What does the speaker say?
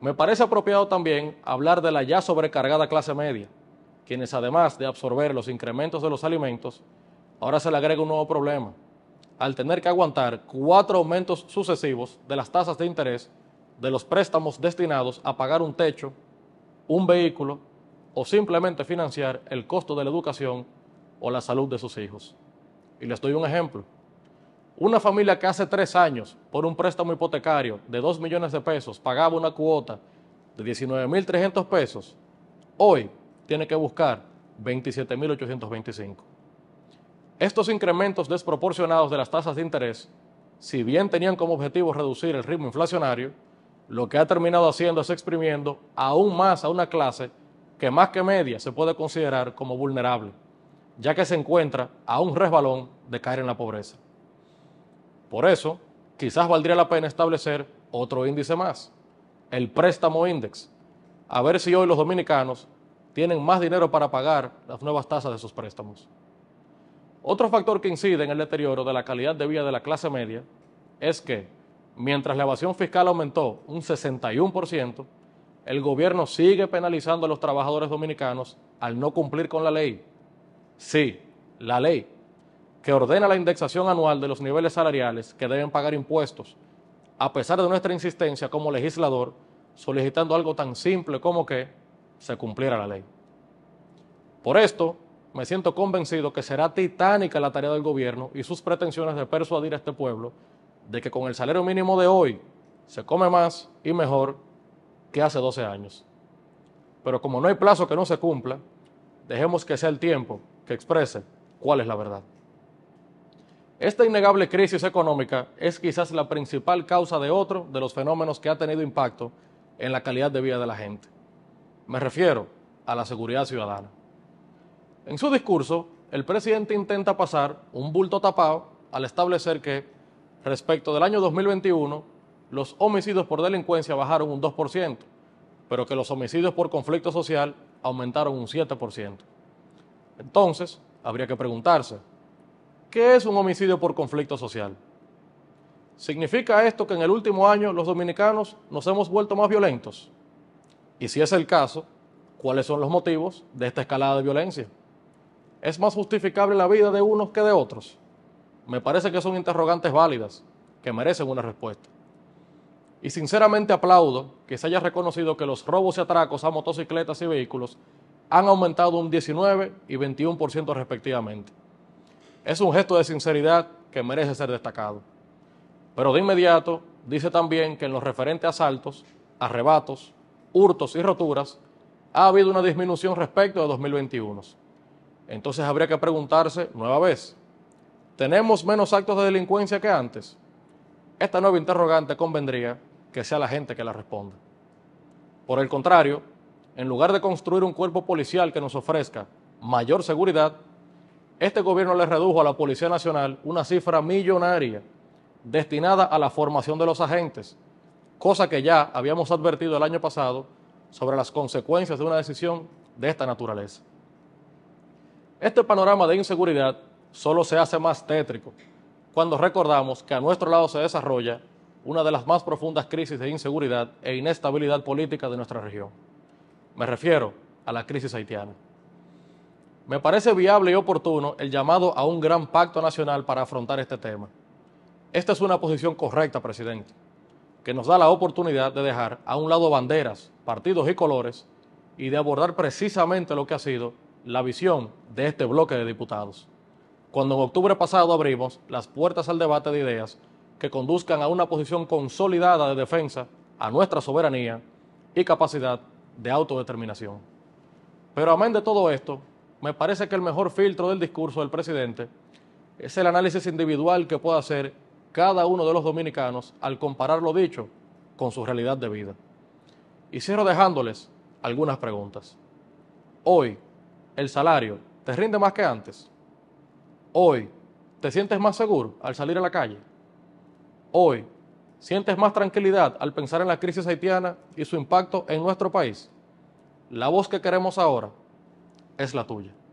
Me parece apropiado también hablar de la ya sobrecargada clase media, quienes además de absorber los incrementos de los alimentos, ahora se le agrega un nuevo problema, al tener que aguantar cuatro aumentos sucesivos de las tasas de interés de los préstamos destinados a pagar un techo, un vehículo o simplemente financiar el costo de la educación o la salud de sus hijos. Y les doy un ejemplo. Una familia que hace tres años, por un préstamo hipotecario de 2 millones de pesos, pagaba una cuota de 19.300 pesos, hoy tiene que buscar 27.825. Estos incrementos desproporcionados de las tasas de interés, si bien tenían como objetivo reducir el ritmo inflacionario, lo que ha terminado haciendo es exprimiendo aún más a una clase que más que media se puede considerar como vulnerable, ya que se encuentra a un resbalón de caer en la pobreza. Por eso, quizás valdría la pena establecer otro índice más, el préstamo index, a ver si hoy los dominicanos tienen más dinero para pagar las nuevas tasas de sus préstamos. Otro factor que incide en el deterioro de la calidad de vida de la clase media es que, mientras la evasión fiscal aumentó un 61%, el gobierno sigue penalizando a los trabajadores dominicanos al no cumplir con la ley. Sí, la ley que ordena la indexación anual de los niveles salariales que deben pagar impuestos, a pesar de nuestra insistencia como legislador, solicitando algo tan simple como que se cumpliera la ley. Por esto, me siento convencido que será titánica la tarea del gobierno y sus pretensiones de persuadir a este pueblo de que con el salario mínimo de hoy se come más y mejor que hace 12 años. Pero como no hay plazo que no se cumpla, dejemos que sea el tiempo que exprese cuál es la verdad. Esta innegable crisis económica es quizás la principal causa de otro de los fenómenos que ha tenido impacto en la calidad de vida de la gente. Me refiero a la seguridad ciudadana. En su discurso, el presidente intenta pasar un bulto tapado al establecer que, respecto del año 2021, los homicidios por delincuencia bajaron un 2%, pero que los homicidios por conflicto social aumentaron un 7%. Entonces, habría que preguntarse, ¿Qué es un homicidio por conflicto social? ¿Significa esto que en el último año los dominicanos nos hemos vuelto más violentos? Y si es el caso, ¿cuáles son los motivos de esta escalada de violencia? ¿Es más justificable la vida de unos que de otros? Me parece que son interrogantes válidas, que merecen una respuesta. Y sinceramente aplaudo que se haya reconocido que los robos y atracos a motocicletas y vehículos han aumentado un 19 y 21% respectivamente. Es un gesto de sinceridad que merece ser destacado. Pero de inmediato dice también que en lo referente a asaltos, arrebatos, hurtos y roturas, ha habido una disminución respecto a 2021. Entonces habría que preguntarse nueva vez, ¿tenemos menos actos de delincuencia que antes? Esta nueva interrogante convendría que sea la gente que la responda. Por el contrario, en lugar de construir un cuerpo policial que nos ofrezca mayor seguridad, este gobierno le redujo a la Policía Nacional una cifra millonaria destinada a la formación de los agentes, cosa que ya habíamos advertido el año pasado sobre las consecuencias de una decisión de esta naturaleza. Este panorama de inseguridad solo se hace más tétrico cuando recordamos que a nuestro lado se desarrolla una de las más profundas crisis de inseguridad e inestabilidad política de nuestra región. Me refiero a la crisis haitiana. Me parece viable y oportuno el llamado a un gran pacto nacional para afrontar este tema. Esta es una posición correcta, presidente, que nos da la oportunidad de dejar a un lado banderas, partidos y colores y de abordar precisamente lo que ha sido la visión de este bloque de diputados. Cuando en octubre pasado abrimos las puertas al debate de ideas que conduzcan a una posición consolidada de defensa a nuestra soberanía y capacidad de autodeterminación. Pero amén de todo esto, me parece que el mejor filtro del discurso del presidente es el análisis individual que pueda hacer cada uno de los dominicanos al comparar lo dicho con su realidad de vida. Y cierro dejándoles algunas preguntas. Hoy, el salario te rinde más que antes. Hoy, te sientes más seguro al salir a la calle. Hoy, sientes más tranquilidad al pensar en la crisis haitiana y su impacto en nuestro país. La voz que queremos ahora es la tuya.